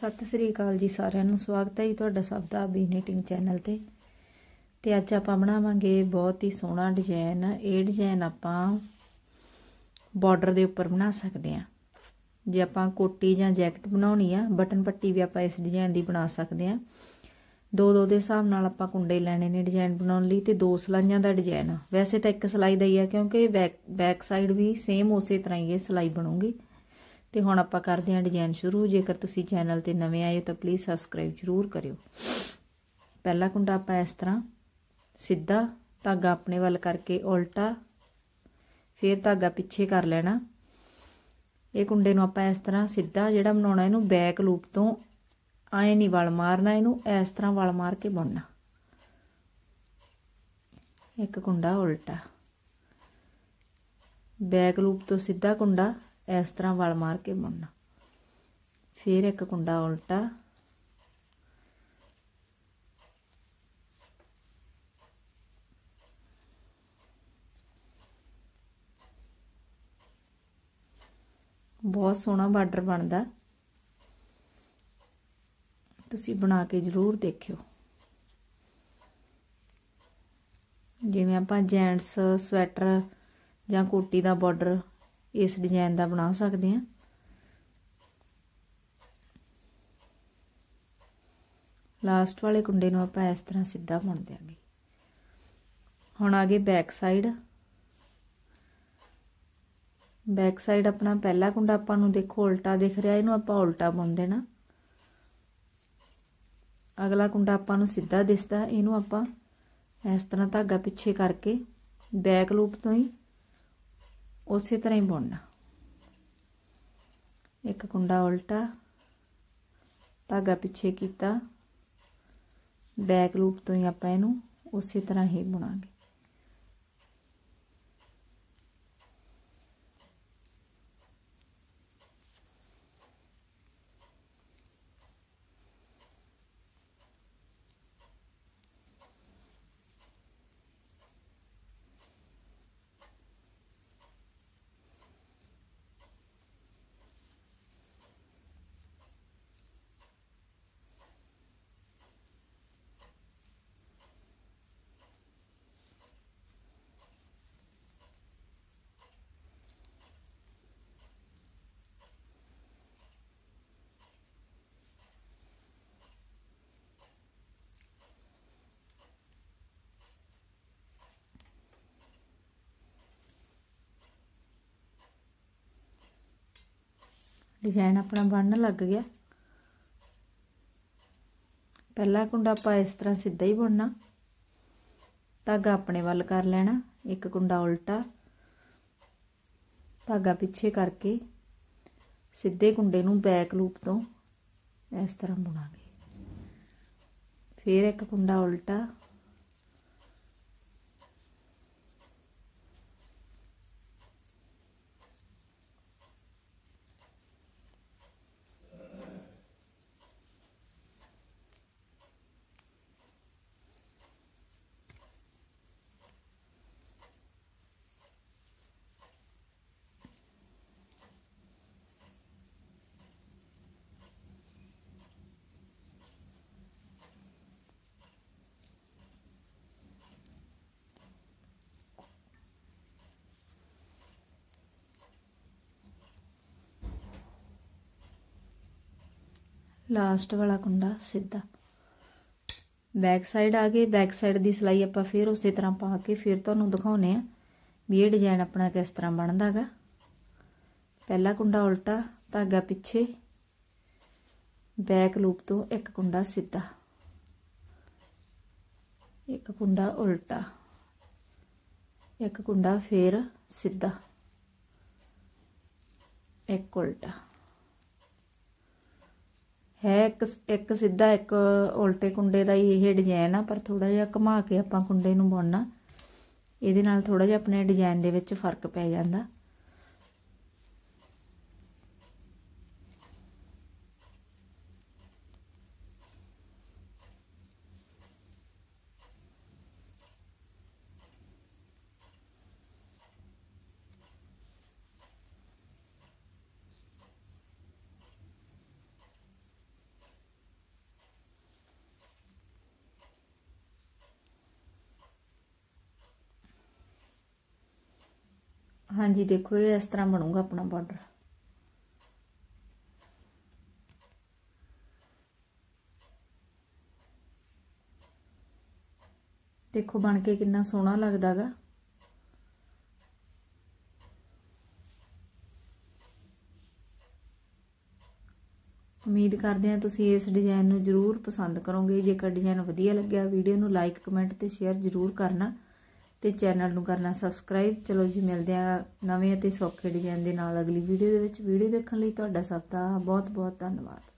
ਸਤਿ ਸ੍ਰੀ ਅਕਾਲ ਜੀ ਸਾਰਿਆਂ ਨੂੰ ਸਵਾਗਤ ਹੈ ਜੀ ਤੁਹਾਡਾ ਸਭ ਦਾ ਬੀ ਨੀਟਿੰਗ ਚੈਨਲ ਤੇ ਤੇ ਅੱਜ ਆਪਾਂ ਬਣਾਵਾਂਗੇ ਬਹੁਤ ਹੀ ਸੋਹਣਾ ਡਿਜ਼ਾਈਨ ਇਹ ਡਿਜ਼ਾਈਨ ਆਪਾਂ ਬਾਰਡਰ ਦੇ ਉੱਪਰ ਬਣਾ ਸਕਦੇ ਆ ਜੇ ਆਪਾਂ ਕੋਟੀ ਜਾਂ ਜੈਕਟ ਬਣਾਉਣੀ ਆ ਬਟਨ ਪੱਟੀ ਵੀ ਆਪਾਂ ਇਸ ਡਿਜ਼ਾਈਨ ਦੀ ਬਣਾ ਸਕਦੇ ਆ ਦੋ ਦੋ ਦੇ ਹਿਸਾਬ ਨਾਲ ਆਪਾਂ ਕੁੰਡੇ ਲੈਣੇ ਨੇ ਡਿਜ਼ਾਈਨ ਬਣਾਉਣ ਲਈ ਤੇ ਦੋ ਸਲਾਈਆਂ ਦਾ ਡਿਜ਼ਾਈਨ ਵੈਸੇ ਤਾਂ ਇੱਕ ਸਲਾਈ ਦਾ ਹੀ ਆ ਕਿਉਂਕਿ ਬੈਕ ਬੈਕ ਸਾਈਡ ਵੀ ਸੇਮ ਉਸੇ ਤਰ੍ਹਾਂ ਹੀ ਇਹ ਸਲਾਈ ਬਣੂਗੀ ਤੇ ਹੁਣ ਆਪਾਂ ਕਰਦੇ ਹਾਂ ਡਿਜ਼ਾਈਨ ਸ਼ੁਰੂ ਜੇਕਰ ਤੁਸੀਂ ਚੈਨਲ ਤੇ ਨਵੇਂ ਆਏ ਹੋ ਤਾਂ ਪਲੀਜ਼ ਸਬਸਕ੍ਰਾਈਬ ਜ਼ਰੂਰ ਕਰਿਓ ਪਹਿਲਾ ਕੁੰਡਾ ਆਪਾਂ ਇਸ ਤਰ੍ਹਾਂ ਸਿੱਧਾ ਧਾਗਾ ਆਪਣੇ ਵੱਲ ਕਰਕੇ ਉਲਟਾ ਫੇਰ ਧਾਗਾ ਪਿੱਛੇ ਕਰ ਲੈਣਾ ਇਹ ਕੁੰਡੇ ਨੂੰ ਆਪਾਂ ਇਸ ਤਰ੍ਹਾਂ ਸਿੱਧਾ ਜਿਹੜਾ ਬਣਾਉਣਾ ਇਹਨੂੰ ਬੈਕ ਲੂਪ ਤੋਂ ਆਏ ਨਹੀਂ ਵਲ ਮਾਰਨਾ ਇਹਨੂੰ ਇਸ ਤਰ੍ਹਾਂ ਵਲ ਮਾਰ ਕੇ ਬੁਣਨਾ ਇੱਕ ਕੁੰਡਾ ਉਲਟਾ ਬੈਕ ਲੂਪ ਤੋਂ ਸਿੱਧਾ ਕੁੰਡਾ ਇਸ ਤਰ੍ਹਾਂ ਵਲ ਮਾਰ ਕੇ ਬੁਣਨਾ ਫਿਰ ਇੱਕ ਕੁੰਡਾ ਉਲਟਾ ਬਹੁਤ ਸੋਹਣਾ ਬਾਰਡਰ ਬਣਦਾ ਤੁਸੀਂ ਬਣਾ ਕੇ ਜ਼ਰੂਰ ਦੇਖਿਓ ਜਿਵੇਂ ਆਪਾਂ ਜੈਂਟਸ ਸਵੈਟਰ ਜਾਂ ਕੋਟੀ ਦਾ ਬਾਰਡਰ ਇਸ ਡਿਜ਼ਾਈਨ ਦਾ ਬਣਾ ਸਕਦੇ ਹਾਂ ਲਾਸਟ ਵਾਲੇ ਕੁੰਡੇ ਨੂੰ ਆਪਾਂ ਇਸ ਤਰ੍ਹਾਂ ਸਿੱਧਾ ਮੁੜ ਦਿਆਂਗੇ ਹੁਣ ਆ ਗਏ ਬੈਕ ਸਾਈਡ ਬੈਕ ਸਾਈਡ ਆਪਣਾ ਪਹਿਲਾ ਕੁੰਡਾ ਆਪਾਂ ਨੂੰ ਦੇਖੋ ਉਲਟਾ ਦਿਖ ਰਿਹਾ ਇਹਨੂੰ ਆਪਾਂ ਉਲਟਾ ਬੁਣ ਦੇਣਾ ਅਗਲਾ ਕੁੰਡਾ ਆਪਾਂ ਨੂੰ ਸਿੱਧਾ ਦਿਸਦਾ ਇਹਨੂੰ ਆਪਾਂ ਇਸ ਤਰ੍ਹਾਂ ਧਾਗਾ ਪਿੱਛੇ ਕਰਕੇ ਬੈਕ ਲੂਪ ਤੋਂ ਹੀ ਉਸੇ ਤਰ੍ਹਾਂ ਹੀ ਬੁਣਨਾ ਇੱਕ ਕੁੰਡਾ ਉਲਟਾ ਧਾਗਾ ਪਿੱਛੇ ਕੀਤਾ ਬੈਕ ਲੂਪ ਤੋਂ ਹੀ ਆਪਾਂ ਇਹਨੂੰ ਉਸੇ ਤਰ੍ਹਾਂ ਹੀ ਬੁਣਾਂਗੇ ਡਿਜ਼ਾਈਨ ਆਪਣਾ ਬਣਨ ਲੱਗ ਗਿਆ ਪਹਿਲਾ ਕੁੰਡਾ ਆਪਾਂ ਇਸ ਤਰ੍ਹਾਂ ਸਿੱਧਾ ਹੀ ਬੁਣਨਾ ਧਾਗਾ ਆਪਣੇ ਵੱਲ ਕਰ ਲੈਣਾ ਇੱਕ ਕੁੰਡਾ ਉਲਟਾ ਧਾਗਾ ਪਿੱਛੇ ਕਰਕੇ ਸਿੱਧੇ ਕੁੰਡੇ ਨੂੰ ਬੈਕ ਲੂਪ ਤੋਂ ਇਸ ਤਰ੍ਹਾਂ ਬੁਣਾਂਗੇ ਫਿਰ ਇੱਕ ਕੁੰਡਾ ਉਲਟਾ ਲਾਸਟ ਵਾਲਾ ਕੁੰਡਾ ਸਿੱਧਾ ਬੈਕ ਸਾਈਡ ਆ ਗਏ ਬੈਕ ਸਾਈਡ ਦੀ ਸਲਾਈ ਆਪਾਂ ਫਿਰ ਉਸੇ ਤਰ੍ਹਾਂ ਪਾ ਕੇ ਫਿਰ ਤੁਹਾਨੂੰ ਦਿਖਾਉਨੇ ਆ ਵੀ ਇਹ ਡਿਜ਼ਾਈਨ ਆਪਣਾ ਕਿਸ ਤਰ੍ਹਾਂ ਬਣਦਾਗਾ ਪਹਿਲਾ ਕੁੰਡਾ ਉਲਟਾ ਧਾਗਾ ਪਿੱਛੇ ਬੈਕ ਲੂਪ ਤੋਂ ਇੱਕ ਕੁੰਡਾ ਸਿੱਧਾ ਇੱਕ ਕੁੰਡਾ ਉਲਟਾ ਇੱਕ ਕੁੰਡਾ ਫੇਰ ਸਿੱਧਾ ਇੱਕ ਉਲਟਾ ਹੈ ਇੱਕ ਇੱਕ ਸਿੱਧਾ ਇੱਕ ਉਲਟੇ ਕੁੰਡੇ ਦਾ ਹੀ ਇਹ ਡਿਜ਼ਾਈਨ ਆ ਪਰ ਥੋੜਾ ਜਿਹਾ ਘੁਮਾ ਕੇ ਆਪਾਂ ਕੁੰਡੇ ਨੂੰ ਬੁਣਨਾ ਇਹਦੇ ਨਾਲ ਥੋੜਾ ਜਿਹਾ ਆਪਣੇ ਡਿਜ਼ਾਈਨ ਦੇ ਵਿੱਚ ਫਰਕ ਪੈ ਜਾਂਦਾ ਹਾਂਜੀ ਦੇਖੋ ਇਹ ਇਸ ਤਰ੍ਹਾਂ ਬਣੂਗਾ ਆਪਣਾ ਬਾਰਡਰ ਦੇਖੋ ਬਣ ਕੇ ਕਿੰਨਾ ਸੋਹਣਾ ਲੱਗਦਾਗਾ ਉਮੀਦ ਕਰਦੇ ਹਾਂ ਤੁਸੀਂ ਇਸ ਡਿਜ਼ਾਈਨ ਨੂੰ ਜ਼ਰੂਰ ਪਸੰਦ ਕਰੋਗੇ ਜੇਕਰ ਡਿਜ਼ਾਈਨ ਵਧੀਆ ਲੱਗਿਆ ਵੀਡੀਓ ਨੂੰ ਲਾਈਕ ਕਮੈਂਟ ਤੇ ਸ਼ੇਅਰ ਜ਼ਰੂਰ ਕਰਨਾ ਤੇ ਚੈਨਲ ਨੂੰ ਕਰਨਾ ਸਬਸਕ੍ਰਾਈਬ ਚਲੋ ਜੀ ਮਿਲਦੇ ਆ ਨਵੇਂ ਅਤੇ ਸੌਖੇ ਡਿਜ਼ਾਈਨ ਦੇ ਨਾਲ ਅਗਲੀ ਵੀਡੀਓ ਦੇ ਵਿੱਚ ਵੀਡੀਓ ਦੇਖਣ ਲਈ ਤੁਹਾਡਾ ਸਭ ਦਾ ਬਹੁਤ ਬਹੁਤ ਧੰਨਵਾਦ